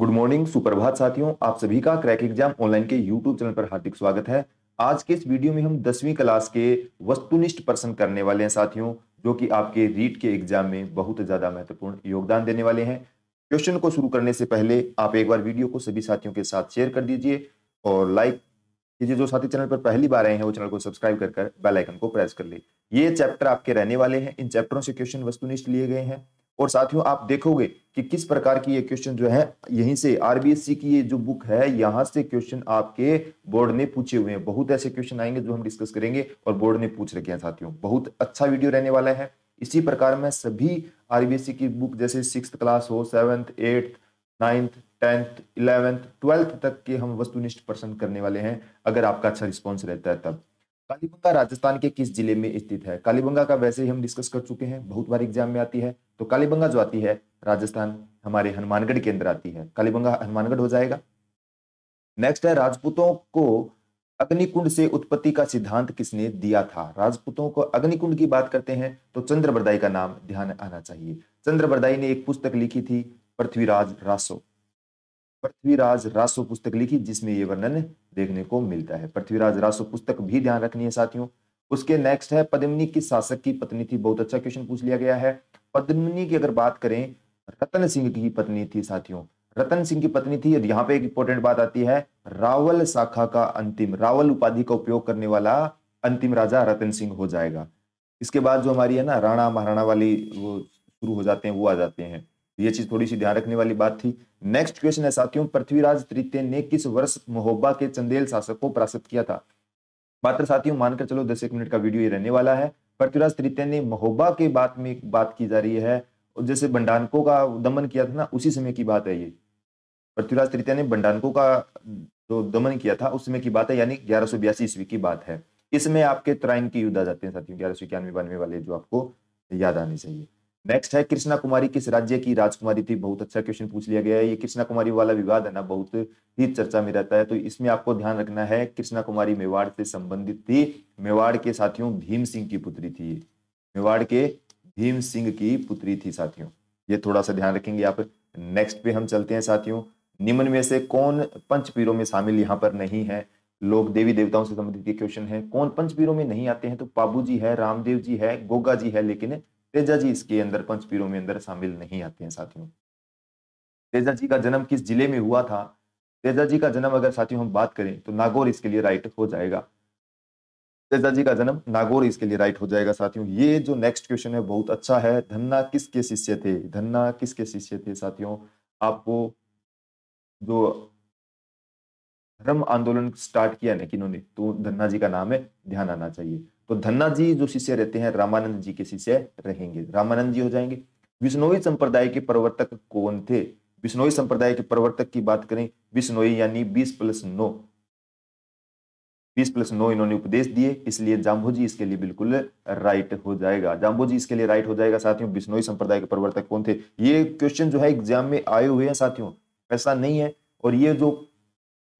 Good morning सुप्रभात साथियों आप सभी का क्रैक एग्जाम ऑनलाइन के यूट्यूब चैनल पर हार्दिक स्वागत है आज के इस वीडियो में हम दसवीं क्लास के वस्तुनिष्ठ प्रश्न करने वाले हैं साथियों जो कि आपके रीट के एग्जाम में बहुत ज्यादा महत्वपूर्ण योगदान देने वाले हैं क्वेश्चन को शुरू करने से पहले आप एक बार वीडियो को सभी साथियों के साथ शेयर कर दीजिए और लाइक कीजिए जो साथी चैनल पर पहली बार आए हैं वो चैनल को सब्सक्राइब कर बेलाइकन को प्रेस कर ले ये चैप्टर आपके रहने वाले हैं इन चैप्टरों से क्वेश्चन वस्तुनिष्ठ लिए गए हैं और साथियों आप देखोगे कि किस प्रकार की ये क्वेश्चन जो है यहीं से आरबीएससी की ये जो बुक है यहाँ से क्वेश्चन आपके बोर्ड ने पूछे हुए हैं बहुत ऐसे क्वेश्चन आएंगे जो हम डिस्कस करेंगे और बोर्ड ने पूछ रखे हैं साथियों बहुत अच्छा वीडियो रहने वाला है इसी प्रकार मैं सभी आरबीएससी की बुक जैसे सिक्स क्लास हो seventh eighth ninth tenth eleventh twelfth तक के हम वस्तुनिष्ठ प्रश्न करने वाले हैं अगर आपका अच्छा रिस्पॉन्स रहता है तब कालीबंगा राजस्थान के किस जिले में स्थित है कालीबंगा का वैसे ही हम डिस्कस कर चुके हैं बहुत बार एग्जाम में आती है तो कालीबंगा जो आती है राजस्थान हमारे हनुमानगढ़ के अंदर आती है कालीबंगा हनुमानगढ़ हो जाएगा नेक्स्ट है राजपूतों को अग्निकुंड से उत्पत्ति का सिद्धांत किसने दिया था राजपूतों को अग्निकुंड की बात करते हैं तो चंद्रबरदाई का नाम ध्यान आना चाहिए चंद्रबरदाई ने एक पुस्तक लिखी थी पृथ्वीराज रासो पृथ्वीराज रासो पुस्तक लिखी जिसमें यह वर्णन देखने को मिलता है पृथ्वीराज रासो पुस्तक भी ध्यान रखनी है साथियों उसके नेक्स्ट है पद्मिनी किस शासक की पत्नी थी बहुत अच्छा क्वेश्चन पूछ लिया गया है पद्मिनी की अगर बात करें रतन सिंह की पत्नी थी साथियों रतन सिंह की पत्नी थी और यहाँ पे एक इंपॉर्टेंट बात आती है रावल शाखा का अंतिम रावल उपाधि का उपयोग करने वाला अंतिम राजा रतन सिंह हो जाएगा इसके बाद जो हमारी है ना राणा महाराणा वाली वो शुरू हो जाते हैं वो आ जाते हैं ये चीज थोड़ी सी ध्यान रखने वाली बात थी नेक्स्ट क्वेश्चन है साथियों पृथ्वीराज तृतीय ने किस वर्ष मोहब्बा के चंदेल शासक को परास्त किया था पात्र साथियों मानकर चलो दस एक मिनट का वीडियो ये रहने वाला है पृथ्वीराज तृतीय ने मोहब्बा के बात में बात की जा रही है और जैसे बंडानकों का दमन किया था ना उसी समय की बात है ये पृथ्वीराज तृतीय ने बंडानकों का जो दमन किया था उस समय की बात है यानी ग्यारह सौ बयासी ईस्वी की बात है इसमें आपके त्राइन के युद्ध आ जाते हैं साथियों ग्यारह सौ इक्यानवे बानवे वाले जो आपको याद आने चाहिए नेक्स्ट है कृष्णा कुमारी किस राज्य की राजकुमारी थी बहुत अच्छा क्वेश्चन पूछ लिया गया है ये कृष्णा कुमारी वाला विवाद है ना बहुत ही चर्चा में रहता है तो इसमें आपको ध्यान रखना है कृष्णा कुमारी मेवाड़ से संबंधित थी मेवाड़ के साथियों भीम सिंह की पुत्री थी मेवाड़ के भीम सिंह की पुत्री थी साथियों ये थोड़ा सा ध्यान रखेंगे आप नेक्स्ट पे हम चलते हैं साथियों निम्न में से कौन पंचपीरों में शामिल यहाँ पर नहीं है लोग देवी देवताओं से संबंधित ये क्वेश्चन है कौन पंचपीरों में नहीं आते हैं तो पाबू जी है रामदेव जी है गोगा जी है लेकिन तेजा जी इसके अंदर पंच पीरों में अंदर शामिल नहीं आते हैं साथियों तेजा जी का जन्म किस जिले में हुआ था तेजा जी का जन्म अगर साथियों हम बात करें तो नागौर इसके लिए राइट हो जाएगा तेजा जी का जन्म नागौर इसके लिए राइट हो जाएगा साथियों ये जो नेक्स्ट क्वेश्चन है बहुत अच्छा है धन्ना किसके शिष्य थे धन्ना किसके शिष्य थे साथियों आपको जो धर्म आंदोलन स्टार्ट किया ना कि तो धन्ना जी का नाम है ध्यान आना चाहिए तो धन्ना जी जो शिष्य रहते हैं रामानंद जी के शिष्य रहेंगे रामानंद जी हो जाएंगे विष्णोई संप्रदाय के प्रवर्तक कौन थे विष्णोई संप्रदाय के प्रवर्तक की बात करें विष्णोई यानी बीस प्लस नो बीस प्लस नो इन्होंने उपदेश दिए इसलिए जाम्बो जी इसके लिए बिल्कुल राइट हो जाएगा जाम्बो जी इसके लिए राइट हो जाएगा साथियों विष्णोई संप्रदाय के प्रवर्तक कौन थे ये क्वेश्चन जो है एग्जाम में आए हुए हैं साथियों ऐसा नहीं है और ये जो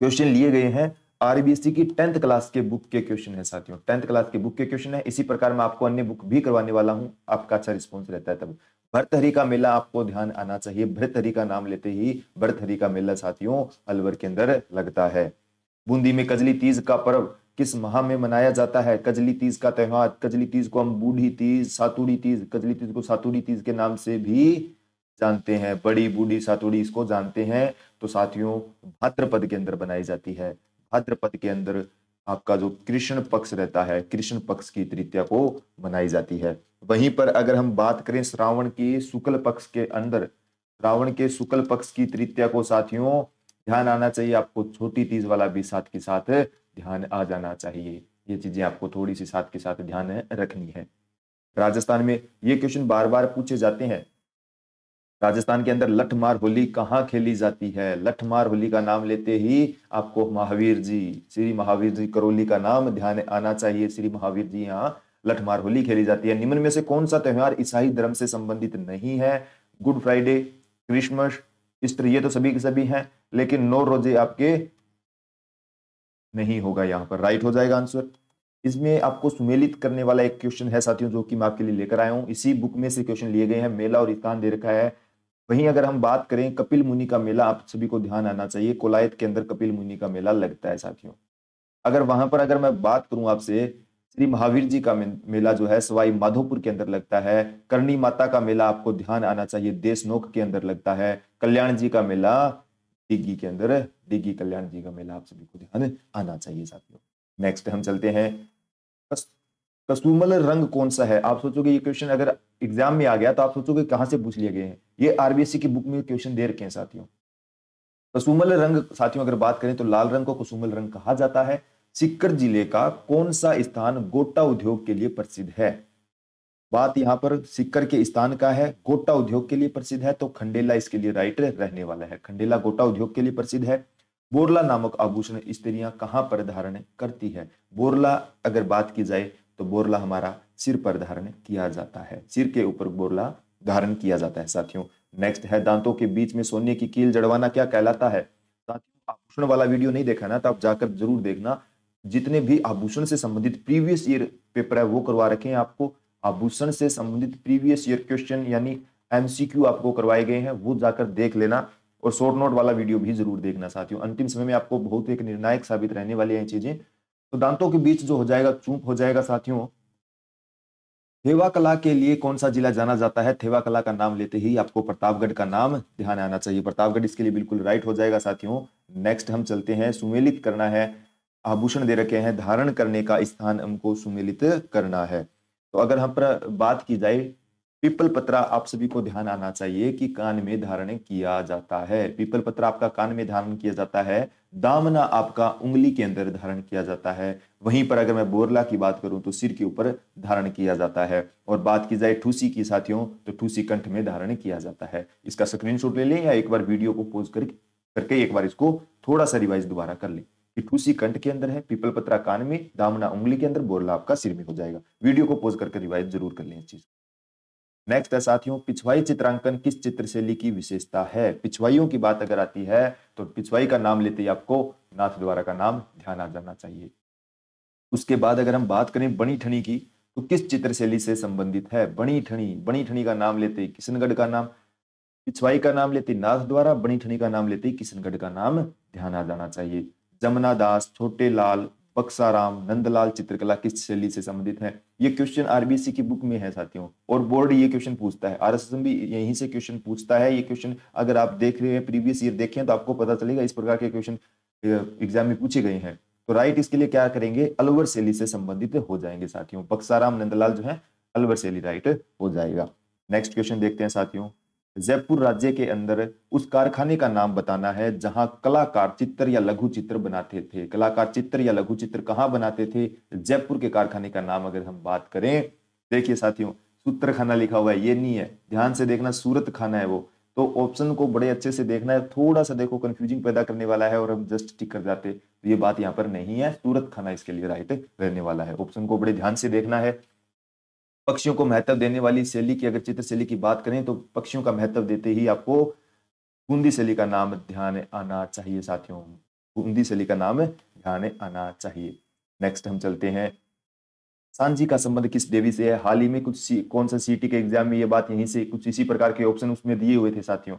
क्वेश्चन लिए गए हैं आरबीएससी की टेंथ क्लास के बुक के क्वेश्चन है साथियों टेंथ क्लास के बुक के क्वेश्चन है इसी प्रकार मैं आपको अन्य बुक भी करवाने वाला हूँ आपका अच्छा रिस्पॉन्स रहता है तब भरतहरी का मेला आपको ध्यान आना चाहिए भरतहरी का नाम लेते ही भरतहरी का मेला साथियों अलवर के अंदर लगता है बूंदी में कजली तीज का पर्व किस माह में मनाया जाता है कजली तीज का त्यौहार कजली तीज को हम बूढ़ी तीज सातुड़ी तीज कजली तीज को सातुड़ी तीज के नाम से भी जानते हैं बड़ी बूढ़ी सातुड़ी इसको जानते हैं तो साथियों भाद्रपद के अंदर बनाई जाती है भाद्रपद के हम्म। अंदर आपका जो कृष्ण पक्ष रहता है कृष्ण पक्ष की तृतीया को मनाई जाती है वहीं पर अगर हम बात करें श्रावण की शुक्ल पक्ष के अंदर श्रावण के शुक्ल पक्ष की तृतीया को साथियों ध्यान आना चाहिए आपको छोटी तीज वाला भी साथ के साथ ध्यान आ जाना चाहिए ये चीजें आपको थोड़ी सी साथ के साथ ध्यान रखनी है राजस्थान में ये क्वेश्चन बार बार पूछे जाते हैं राजस्थान के अंदर लठमार होली कहाँ खेली जाती है लठमार होली का नाम लेते ही आपको महावीर जी श्री महावीर जी करौली का नाम ध्यान आना चाहिए श्री महावीर जी यहाँ लठमार होली खेली जाती है निम्न में से कौन सा त्यौहार ईसाई धर्म से संबंधित नहीं है गुड फ्राइडे क्रिसमस ईस्टर ये तो सभी के सभी हैं लेकिन नौ रोजे आपके नहीं होगा यहाँ पर राइट हो जाएगा आंसर इसमें आपको सुमेलित करने वाला एक क्वेश्चन है साथियों जो कि मैं आपके लिए लेकर आया हूँ इसी बुक में से क्वेश्चन लिए गए हैं मेला और स्थान दे रखा है वहीं अगर हम बात करें कपिल मुनि का मेला आप सभी को ध्यान आना चाहिए कोलायत के अंदर कपिल मुनि का मेला लगता है साथियों अगर वहां पर अगर मैं बात करूं आपसे श्री महावीर जी का मेला जो है सवाई माधोपुर के अंदर लगता है करणी माता का मेला आपको ध्यान आना चाहिए देशनोक के अंदर लगता है कल्याण जी का मेला डिग्गी के अंदर डिग्गी कल्याण जी का मेला आप सभी को ध्यान आना चाहिए साथियों नेक्स्ट हम चलते हैं कस्तूमल रंग कौन सा है आप सोचोगे ये क्वेश्चन अगर एग्जाम में आ गया तो आप सोचोगे कहां से पूछ लिए गए हैं ये आरबीएससी की बुक में क्वेश्चन दे रखे हैं साथियों कसूमल रंग साथियों अगर बात करें तो लाल रंग को कुसुमल रंग कहा जाता है सिक्कर जिले का कौन सा स्थान गोटा उद्योग के लिए प्रसिद्ध है बात यहाँ पर सिक्कर के स्थान का है गोटा उद्योग के लिए प्रसिद्ध है तो खंडेला इसके लिए राइट रहने वाला है खंडेला गोटा उद्योग के लिए प्रसिद्ध है बोरला नामक आभूषण स्त्रियां कहाँ पर धारण करती है बोरला अगर बात की जाए तो बोरला हमारा सिर पर धारण किया जाता है सिर के ऊपर बोरला धारण किया जाता है साथियों नेक्स्ट है दांतों के बीच में सोने की कील जड़वाना क्या कहलाता है साथियों आभूषण वाला वीडियो नहीं देखा ना तो आप जाकर जरूर देखना जितने भी आभूषण से संबंधित प्रीवियस ईयर पेपर है वो करवा रखे हैं आपको आभूषण से संबंधित प्रीवियस ईयर क्वेश्चन यानी एमसीक्यू आपको करवाए गए हैं वो जाकर देख लेना और शॉर्ट नोट वाला वीडियो भी जरूर देखना साथियों अंतिम समय में आपको बहुत एक निर्णायक साबित रहने वाली हैं चीजें तो दांतों के बीच जो हो जाएगा चूप हो जाएगा साथियों थेवा कला के लिए कौन सा जिला जाना जाता है थेवा कला का नाम लेते ही आपको प्रतापगढ़ का नाम ध्यान आना चाहिए प्रतापगढ़ इसके लिए बिल्कुल राइट हो जाएगा साथियों नेक्स्ट हम चलते हैं सुमेलित करना है आभूषण दे रखे हैं धारण करने का स्थान हमको सुमेलित करना है तो अगर हम पर बात की जाए पीपल पत्रा आप सभी को ध्यान आना चाहिए कि कान में धारण किया जाता है पीपल पत्रा आपका कान में धारण किया जाता है दामना आपका उंगली के अंदर धारण किया जाता है वहीं पर अगर मैं बोरला की बात करूं तो सिर के ऊपर धारण किया जाता है और बात की जाए ठूसी की साथियों तो ठूसी कंठ में धारण किया जाता है इसका स्क्रीनशॉट ले लें या एक बार वीडियो को पोज करके करके एक बार इसको थोड़ा सा रिवाइज दोबारा कर लें कि ठूसी कंठ के अंदर है पीपल पत्रा कान में दामना उंगली के अंदर बोरला आपका सिर में हो जाएगा वीडियो को पोज करके रिवाइज जरूर कर लें चीज नेक्स्ट है साथियों पिछवाई चित्रांकन किस चित्र शैली की विशेषता है पिछवाइयों की बात अगर आती है तो पिछवाई का नाम लेते ही आपको नाथ द्वारा का नाम ध्यान आ जाना चाहिए उसके बाद अगर हम बात करें बनी ठनी की तो किस चित्र शैली से संबंधित है बनी ठनी बनी ठनी का नाम लेते किशनगढ़ का नाम पिछवाई का नाम लेते नाथ द्वारा बनी ठनी का नाम लेते किशनगढ़ का नाम ध्यान आ जाना चाहिए जमुना दास छोटे लाल पक्साराम नंदलाल चित्रकला किस शैली से संबंधित है ये क्वेश्चन आरबीसी की बुक में है साथियों और बोर्ड ये क्वेश्चन पूछता है आरएसएसएम भी यहीं से क्वेश्चन पूछता है ये क्वेश्चन अगर आप देख रहे हैं प्रीवियस ईयर देखें तो आपको पता चलेगा इस प्रकार के क्वेश्चन एग्जाम में पूछे गए हैं तो राइट इसके लिए क्या करेंगे अलवर शैली से संबंधित हो जाएंगे साथियों पक्साराम नंदलाल जो है अलवर शैली राइट हो जाएगा नेक्स्ट क्वेश्चन देखते हैं साथियों जयपुर राज्य के अंदर उस कारखाने का नाम बताना है जहां कलाकार चित्र या लघु चित्र बनाते थे कलाकार चित्र या लघु चित्र कहां बनाते थे जयपुर के कारखाने का नाम अगर हम बात करें देखिए साथियों सूत्र खाना लिखा हुआ है ये नहीं है ध्यान से देखना सूरत खाना है वो तो ऑप्शन को बड़े अच्छे से देखना है थोड़ा सा देखो कंफ्यूजिंग पैदा करने वाला है और हम जस्ट टिक कर जाते तो ये बात यहाँ पर नहीं है सूरत खाना इसके लिए राइट रहने वाला है ऑप्शन को बड़े ध्यान से देखना है पक्षियों को महत्व देने वाली शैली की अगर चित्र शैली की बात करें तो पक्षियों का महत्व देते ही आपको बूंदी शैली का नाम ध्यान आना चाहिए साथियों बूंदी शैली का नाम ध्यान आना चाहिए नेक्स्ट हम चलते हैं सांझी का संबंध किस देवी से है हाल ही में कुछ सी, कौन सा सीटी के एग्जाम में ये बात यहीं से कुछ इसी प्रकार के ऑप्शन उसमें दिए हुए थे साथियों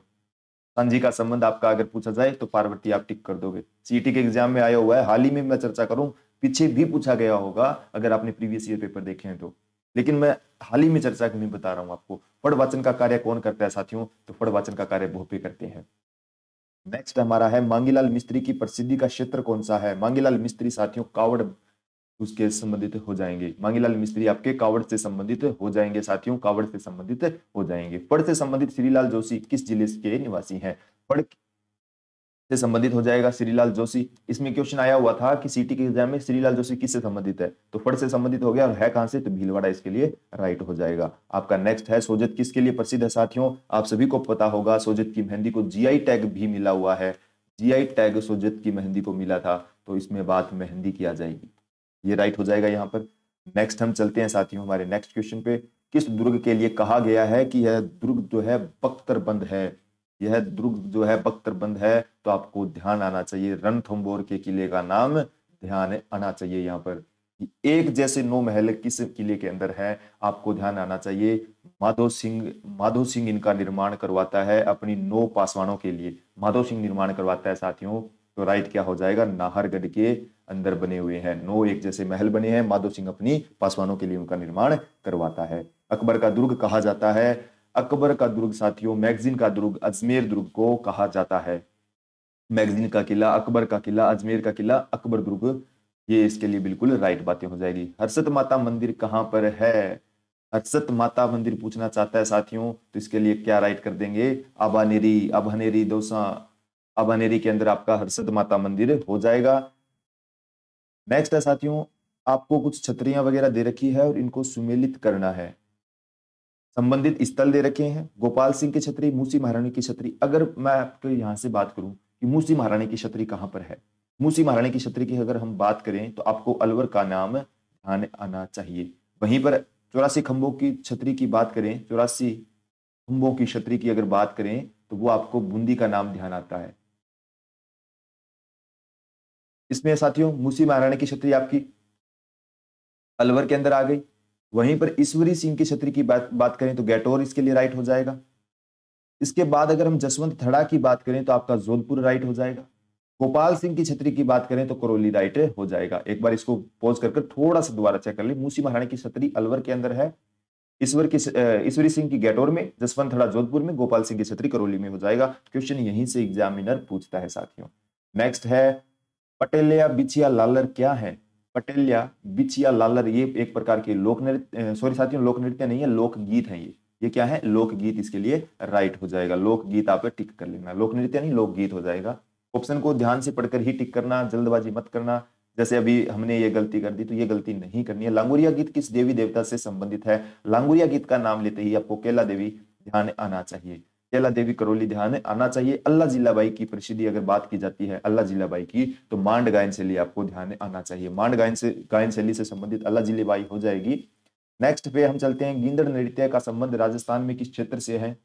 सांझी का संबंध आपका अगर पूछा जाए तो पार्वती आप टिक कर दोगे सीटी के एग्जाम में आया हुआ है हाल ही में मैं चर्चा करूं पीछे भी पूछा गया होगा अगर आपने प्रीवियस ईयर पेपर देखे हैं तो लेकिन मैं हाल ही में चर्चा में बता रहा हूं आपको पढ़ वाचन का कार्य कौन करता है साथियों तो पढ़ वाचन का कार्य भोपे करते हैं नेक्स्ट हमारा है मांगीलाल मिस्त्री की प्रसिद्धि का क्षेत्र कौन सा है मांगीलाल मिस्त्री साथियों कावड़ उसके संबंधित हो जाएंगे मांगीलाल मिस्त्री आपके कावड़ से संबंधित हो जाएंगे साथियों कावड़ से संबंधित हो जाएंगे पढ़ से संबंधित श्रीलाल जोशी किस जिले के निवासी है फड़ से संबंधित हो जाएगा श्रीलाल जोशी इसमें क्वेश्चन आया हुआ था कि सीटी के एग्जाम में श्रीलाल जोशी किससे संबंधित है तो फट से संबंधित हो गया और है कहां से तो भीलवाड़ा इसके लिए राइट हो जाएगा आपका नेक्स्ट है सोजत किसके लिए प्रसिद्ध है साथियों आप सभी को पता होगा सोजत की मेहंदी को जी टैग भी मिला हुआ है जी टैग सोजत की मेहंदी को मिला था तो इसमें बात मेहंदी की आ जाएगी ये राइट हो जाएगा यहाँ पर नेक्स्ट हम चलते हैं साथियों हमारे नेक्स्ट क्वेश्चन पे किस दुर्ग के लिए कहा गया है कि यह दुर्ग जो है बख्तरबंद है यह दुर्ग जो है बख्तरबंद है तो आपको ध्यान आना चाहिए रणथम्बोर के किले का नाम ध्यान आना चाहिए यहाँ पर एक जैसे नौ महल किस किले के अंदर है आपको ध्यान आना चाहिए माधो सिंह माधो सिंह इनका निर्माण करवाता है अपनी नौ पासवानों के लिए माधो सिंह निर्माण करवाता है साथियों तो राइट क्या हो जाएगा नाहरगढ़ के अंदर बने हुए हैं नौ एक जैसे महल बने हैं माधो सिंह अपनी पासवानों के लिए उनका निर्माण करवाता है अकबर का दुर्ग कहा जाता है अकबर का दुर्ग साथियों मैगजीन का दुर्ग अजमेर दुर्ग को कहा जाता है मैगजीन का किला अकबर का किला अजमेर का किला अकबर दुर्ग ये इसके लिए बिल्कुल राइट बातें हो जाएगी हर्षत माता मंदिर कहाँ पर है हर्षत माता मंदिर पूछना चाहता है साथियों तो इसके लिए क्या राइट कर देंगे अबानेरी आबानेरी दोसा आबानेरी के अंदर आपका हर्षद माता मंदिर हो जाएगा नेक्स्ट है साथियों आपको कुछ छतरियां वगैरह दे रखी है और इनको सुमेलित करना है संबंधित स्थल दे रखे हैं गोपाल सिंह की छतरी मूसी महारानी की छतरी अगर मैं आपको यहाँ से बात करूँ कि मूसी महारानी की छतरी कहाँ पर है मूसी महारानी की छतरी की अगर हम बात करें तो आपको अलवर का नाम ध्यान आना चाहिए वहीं पर चौरासी खंबों की छतरी की बात करें चौरासी खम्भों की छतरी की अगर बात करें तो वो आपको बूंदी का नाम ध्यान आता है इसमें साथियों मूसी महारानी की छतरी आपकी अलवर के अंदर आ गई वहीं पर ईश्वरी सिंह की छतरी की बात बात करें तो गैटोर इसके लिए राइट हो जाएगा इसके बाद अगर हम जसवंत थड़ा की बात करें तो आपका जोधपुर राइट हो जाएगा गोपाल सिंह की छतरी की बात करें तो करौली राइट हो जाएगा एक बार इसको पोज करके थोड़ा सा दोबारा चेक कर ले मूसी महाराणी की छतरी अलवर के अंदर है ईश्वर की ईश्वरी सिंह की गैटोर में जसवंत थड़ा जोधपुर में गोपाल सिंह की छतरी करौली में हो जाएगा क्वेश्चन यहीं से एग्जामिनर पूछता है साथियों नेक्स्ट है पटेलिया बिछिया लालर क्या है पटेलिया बिचिया लालर ये एक प्रकार के लोक नृत्य सॉरी साथियों लोक नृत्य नहीं है लोकगीत है ये ये क्या है लोकगीत इसके लिए राइट हो जाएगा लोकगीत आप टिक कर लेना लोक नृत्य नहीं लोकगीत हो जाएगा ऑप्शन को ध्यान से पढ़कर ही टिक करना जल्दबाजी मत करना जैसे अभी हमने ये गलती कर दी तो ये गलती नहीं करनी है लांगुरिया गीत किस देवी देवता से संबंधित है लांगुरिया गीत का नाम लेते ही आपको केला देवी ध्यान आना चाहिए जेला देवी करोली ध्यान आना चाहिए अल्लाह जिला बाई की प्रसिद्धि अगर बात की जाती है अल्लाह जिला बाई की तो मांड गायन शैली आपको ध्यान आना चाहिए मांड गायन से गायन शैली से संबंधित अल्लाह जिले बाई हो जाएगी नेक्स्ट पे हम चलते हैं गिंदड़ नृत्य का संबंध राजस्थान में किस क्षेत्र से है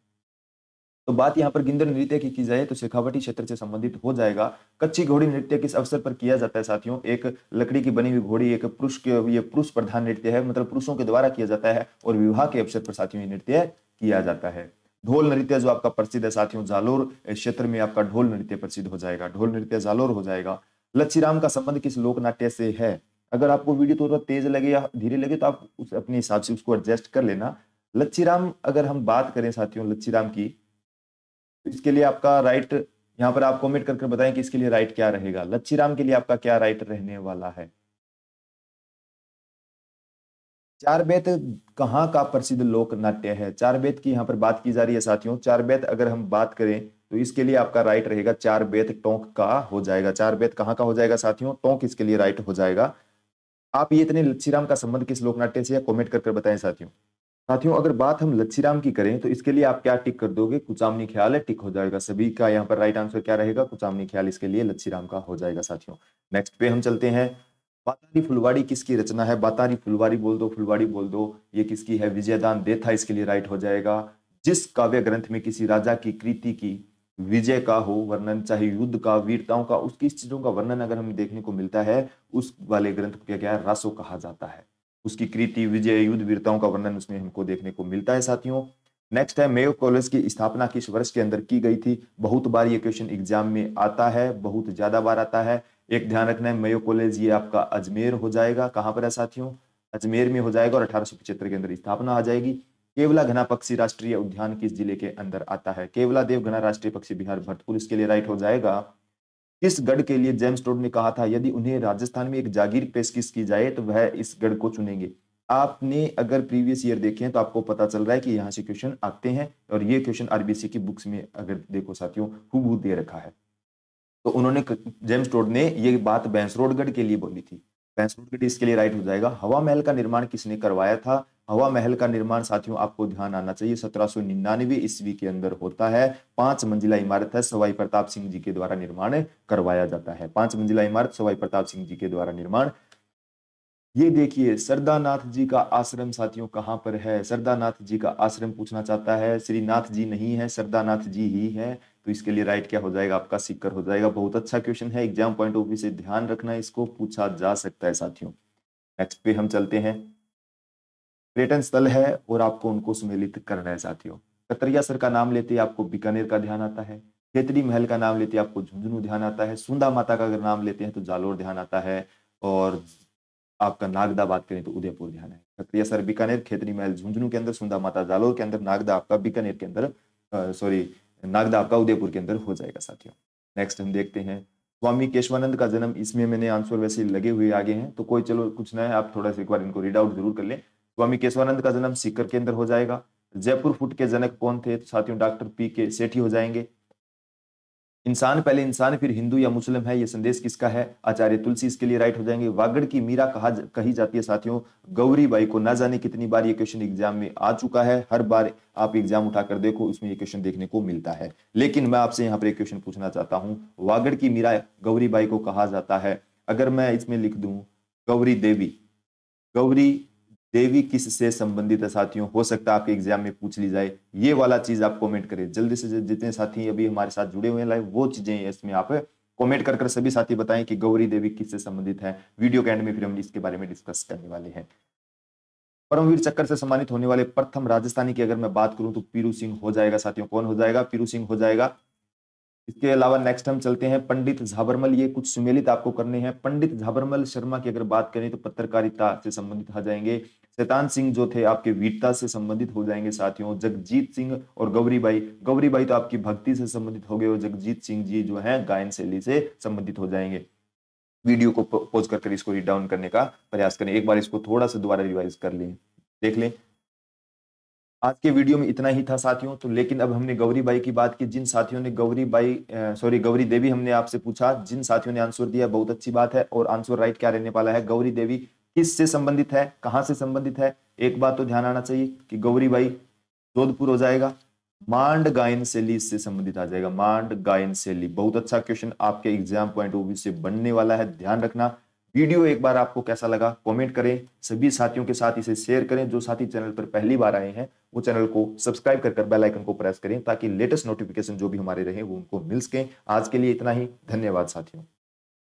तो बात यहाँ पर गिंदर नृत्य की की जाए तो शेखावटी क्षेत्र से संबंधित हो जाएगा कच्ची घोड़ी नृत्य किस अवसर पर किया जाता है साथियों एक लकड़ी की बनी हुई घोड़ी एक पुरुष के ये पुरुष प्रधान नृत्य है मतलब पुरुषों के द्वारा किया जाता है और विवाह के अवसर पर साथियों ये नृत्य किया जाता है ढोल नृत्य जो आपका प्रसिद्ध है साथियों जालोर क्षेत्र में आपका ढोल नृत्य प्रसिद्ध हो जाएगा ढोल नृत्य जालोर हो जाएगा लच्छीराम का संबंध किस लोक नाट्य से है अगर आपको वीडियो थोड़ा तेज लगे या धीरे लगे तो आप उस अपने हिसाब से उसको एडजस्ट कर लेना लच्छीराम अगर हम बात करें साथियों लच्छीराम की तो इसके लिए आपका राइट यहाँ पर आप कॉमेंट करके बताएं कि इसके लिए राइट क्या रहेगा लच्छीराम के लिए आपका क्या राइट रहने वाला है चार बेत कहाँ का प्रसिद्ध लोक नाट्य है चार बेत की यहाँ पर बात की जा रही है साथियों चार बेत अगर हम बात करें तो इसके लिए आपका राइट रहेगा चार बेत टोंक का हो जाएगा चार बेत कहाँ का हो जाएगा साथियों टोंक इसके लिए राइट हो जाएगा आप ये इतने लच्छीराम का संबंध किस लोकनाट्य से है कॉमेंट कर कर बताएं साथियों साथियों अगर बात हम लच्छीराम की करें तो इसके लिए आप क्या टिक कर दोगे कुचामनी ख्याल है टिक हो जाएगा सभी का यहाँ पर राइट आंसर क्या रहेगा कुचामनी ख्याल इसके लिए लच्छीराम का हो जाएगा साथियों नेक्स्ट पे हम चलते हैं बातारी फुलवाड़ी किसकी रचना है बातारी फुलवाड़ी बोल दो फुलवाड़ी बोल दो ये किसकी है विजयदान दे था इसके लिए राइट हो जाएगा जिस काव्य ग्रंथ में किसी राजा की कृति की विजय का हो वर्णन चाहे युद्ध का वीरताओं का उसकी चीजों का वर्णन अगर हमें देखने को मिलता है उस वाले ग्रंथ को क्या क्या है रसो कहा जाता है उसकी कृति विजय युद्ध वीरताओं का वर्णन उसमें हमको देखने को मिलता है साथियों नेक्स्ट है मेयो कॉलेज की स्थापना किस वर्ष के अंदर की गई थी बहुत बार ये क्वेश्चन एग्जाम में आता है बहुत ज्यादा बार आता है एक ध्यान रखना है मयो कॉलेज ये आपका अजमेर हो जाएगा कहाँ पर है साथियों अजमेर में हो जाएगा और अठारह के अंदर स्थापना आ जाएगी केवला घना पक्षी राष्ट्रीय उद्यान किस जिले के अंदर आता है केवला देवघना राष्ट्रीय पक्षी बिहार भरतपुर इसके लिए राइट हो जाएगा किस गढ़ के लिए जेम्स टोड ने कहा था यदि उन्हें राजस्थान में एक जागीर पेशकश की जाए तो वह इस गढ़ को चुनेंगे आपने अगर प्रीवियस ईयर देखे हैं तो आपको पता चल रहा है कि यहाँ से क्वेश्चन आते हैं और ये क्वेश्चन आरबीसी की बुक्स में अगर देखो साथियों हु दे रखा है तो उन्होंने जेम्स टोड ने ये बात बैंसरोडगढ़ के लिए बोली थी रोडगढ़ इसके लिए राइट हो जाएगा हवा महल का निर्माण किसने करवाया था हवा महल का निर्माण साथियों आपको ध्यान आना चाहिए सत्रह सौ निन्यानवे ईस्वी के अंदर होता है पांच मंजिला इमारत है सवाई प्रताप सिंह जी के द्वारा निर्माण करवाया जाता है पांच मंजिला इमारत सवाई प्रताप सिंह जी के द्वारा निर्माण ये देखिए सरदानाथ जी का आश्रम साथियों कहाँ पर है सरदानाथ जी का आश्रम पूछना चाहता है श्रीनाथ जी नहीं है सरदानाथ जी ही है तो इसके लिए राइट क्या हो जाएगा आपका सिक्कर हो जाएगा बहुत अच्छा क्वेश्चन है एग्जाम पॉइंट ऑफ व्यू से ध्यान रखना इसको पूछा जा सकता है साथियों नेक्स्ट पे हम चलते हैं पर्यटन स्थल है और आपको उनको सुमेलित करना है साथियों कतरिया सर का नाम लेते आपको बीकानेर का ध्यान आता है खेतरी महल का नाम लेते आपको झुंझुनू ध्यान आता है सुंदा माता का अगर नाम लेते हैं तो जालोर ध्यान आता है और आपका नागदा बात करें तो उदयपुर ध्यान है कतरिया सर बीकानेर खेतरी महल झुंझुनू के अंदर सुंदा माता जालोर के अंदर नागदा आपका बीकानेर के अंदर सॉरी नागदा आपका उदयपुर के अंदर हो जाएगा साथियों नेक्स्ट हम देखते हैं स्वामी केशवानंद का जन्म इसमें मैंने आंसर वैसे लगे हुए आगे हैं तो कोई चलो कुछ ना है आप थोड़ा सा एक बार इनको रीड आउट जरूर कर लें स्वामी केशवानंद का जन्म सीकर के अंदर हो जाएगा जयपुर फुट के जनक कौन थे साथियों डॉक्टर पी के सेठी हो जाएंगे इंसान पहले इंसान फिर हिंदू या मुस्लिम है ये संदेश किसका है आचार्य तुलसी इसके लिए राइट हो जाएंगे वागड़ की मीरा कहा कही जाती है साथियों गौरी बाई को ना जाने कितनी बार ये क्वेश्चन एग्जाम में आ चुका है हर बार आप एग्जाम उठाकर देखो उसमें ये क्वेश्चन देखने को मिलता है लेकिन मैं आपसे यहाँ पर एक क्वेश्चन पूछना चाहता हूँ वागड़ की मीरा गौरी बाई को कहा जाता है अगर मैं इसमें लिख दू गौरी देवी गौरी देवी किस से संबंधित है साथियों हो सकता है आपके एग्जाम में पूछ ली जाए ये वाला चीज आप कमेंट करें जल्दी से जितने साथी अभी हमारे साथ जुड़े हुए हैं लाइव वो चीजें इसमें आप कमेंट कर कर सभी साथी बताएं कि गौरी देवी किससे संबंधित है वीडियो के एंड में फिर हम इसके बारे में डिस्कस करने वाले हैं परमवीर चक्कर से सम्मानित होने वाले प्रथम राजस्थानी की अगर मैं बात करूं तो पीरू सिंह हो जाएगा साथियों कौन हो जाएगा पीरू सिंह हो जाएगा इसके अलावा नेक्स्ट हम चलते हैं पंडित झाबरमल ये कुछ सुमेलित आपको करने हैं पंडित झाबरमल शर्मा की अगर बात करें तो पत्रकारिता से संबंधित आ जाएंगे शैतान सिंह जो थे आपके वीरता से संबंधित हो जाएंगे साथियों जगजीत सिंह और गौरी बाई गौरी बाई तो आपकी भक्ति से संबंधित हो गए और जगजीत सिंह जी जो है गायन शैली से संबंधित हो जाएंगे वीडियो को पोज कर कर इसको रीड डाउन करने का प्रयास करें एक बार इसको थोड़ा सा दोबारा रिवाइज कर लें देख लें आज के वीडियो में इतना ही था साथियों तो लेकिन अब हमने गौरी बाई की बात की जिन साथियों ने गौरी बाई सॉरी गौरी देवी हमने आपसे पूछा जिन साथियों ने आंसर दिया बहुत अच्छी बात है और आंसर राइट क्या रहने वाला है गौरी देवी किस से संबंधित है कहां से संबंधित है एक बात तो ध्यान आना चाहिए कि गौरी बाई जोधपुर हो जाएगा मांड गायन शैली इससे संबंधित आ जाएगा मांड गायन शैली बहुत अच्छा क्वेश्चन आपके एग्जाम पॉइंट ऑफ व्यू से बनने वाला है ध्यान रखना वीडियो एक बार आपको कैसा लगा कमेंट करें सभी साथियों के साथ इसे शेयर करें जो साथी चैनल पर पहली बार आए हैं वो चैनल को सब्सक्राइब कर कर बेल आइकन को प्रेस करें ताकि लेटेस्ट नोटिफिकेशन जो भी हमारे रहे वो उनको मिल सके आज के लिए इतना ही धन्यवाद साथियों